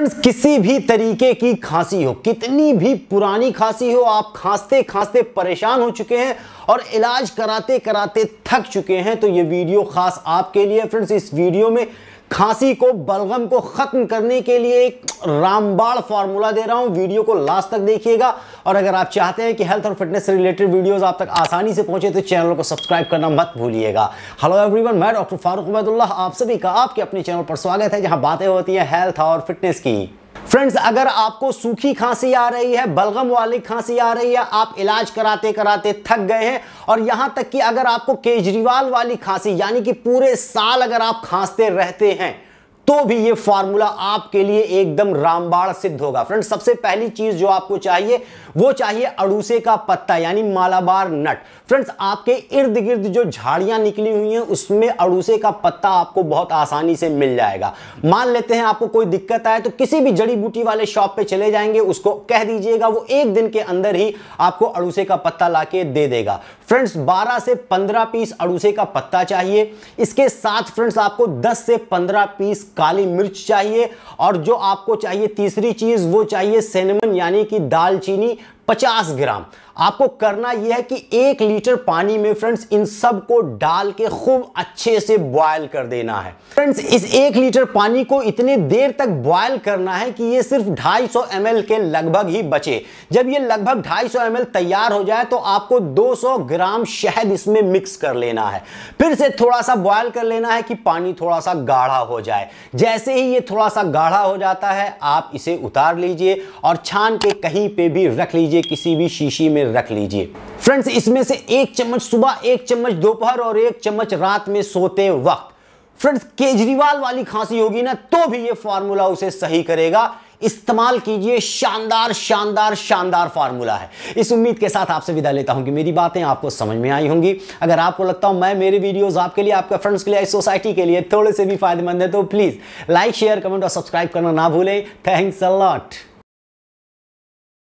friends किसी भी तरीके की खांसी हो कितनी भी पुरानी खांसी हो आप खांसते खांसते परेशान हो चुके हैं और इलाज कराते कराते थक चुके हैं तो ये वीडियो खास आपके लिए फ्रेंड्स इस वीडियो में खांसी को बलगम को खत्म करने के लिए एक रामबाड़ फार्मूला दे रहा हूं वीडियो को लास्ट तक देखिएगा और अगर आप चाहते हैं कि हेल्थ और फिटनेस से रिलेटेड वीडियोस आप तक आसानी से पहुंचे तो चैनल को सब्सक्राइब करना मत भूलिएगा हेलो एवरीवन मैं डॉक्टर फारूक उबैदुल्ला आप सभी का आपके अपने चैनल पर स्वागत है जहां बातें होती हैं हेल्थ और फिटनेस की फ्रेंड्स अगर आपको सूखी खांसी आ रही है बलगम वाली खांसी आ रही है आप इलाज कराते कराते थक गए हैं और यहां तक कि अगर आपको केजरीवाल वाली खांसी यानी कि पूरे साल अगर आप खांसते रहते हैं तो भी ये फार्मूला आपके लिए एकदम रामबाण सिद्ध होगा फ्रेंड सबसे पहली चीज जो आपको चाहिए वो चाहिए अड़ूसे का पत्ता यानी मालाबार नट फ्रेंड्स आपके इर्द गिर्द जो झाड़ियां निकली हुई हैं उसमें अड़ूसे का पत्ता आपको बहुत आसानी से मिल जाएगा मान लेते हैं आपको कोई दिक्कत आए तो किसी भी जड़ी बूटी वाले शॉप पे चले जाएंगे उसको कह दीजिएगा वो एक दिन के अंदर ही आपको अड़ूसे का पत्ता ला दे देगा फ्रेंड्स बारह से पंद्रह पीस अड़ूसे का पत्ता चाहिए इसके साथ फ्रेंड्स आपको दस से पंद्रह पीस काली मिर्च चाहिए और जो आपको चाहिए तीसरी चीज़ वो चाहिए सेनेमन यानी कि दालचीनी 50 ग्राम आपको करना यह है कि एक लीटर पानी में फ्रेंड्स इन सब को डाल के खूब अच्छे से बॉयल कर देना है फ्रेंड्स इस एक लीटर पानी को इतने देर तक बॉयल करना है कि ये सिर्फ 250 ml के लगभग ही बचे जब ये लगभग 250 ml तैयार हो जाए तो आपको 200 ग्राम शहद इसमें मिक्स कर लेना है फिर से थोड़ा सा बॉयल कर लेना है कि पानी थोड़ा सा गाढ़ा हो जाए जैसे ही ये थोड़ा सा गाढ़ा हो जाता है आप इसे उतार लीजिए और छान के कहीं पर भी रख लीजिए किसी भी शीशी में रख लीजिए फ्रेंड्स इसमें से एक चम्मच सुबह एक चम्मच दोपहर और एक चम्मच रात में सोते वक्त फ्रेंड्स केजरीवाल वाली खांसी होगी ना तो भी ये फार्मूला उसे सही करेगा इस्तेमाल कीजिए शानदार शानदार शानदार फार्मूला है इस उम्मीद के साथ आपसे विदा लेता हूं कि मेरी बातें आपको समझ में आई होंगी अगर आपको लगता हो मैं मेरे वीडियोस आपके लिए आपके फ्रेंड्स के लिए सोसाइटी के लिए थोड़े से भी फायदेमंद है तो प्लीज़ लाइक शेयर कमेंट और सब्सक्राइब करना ना भूलें थैंक्स अलॉट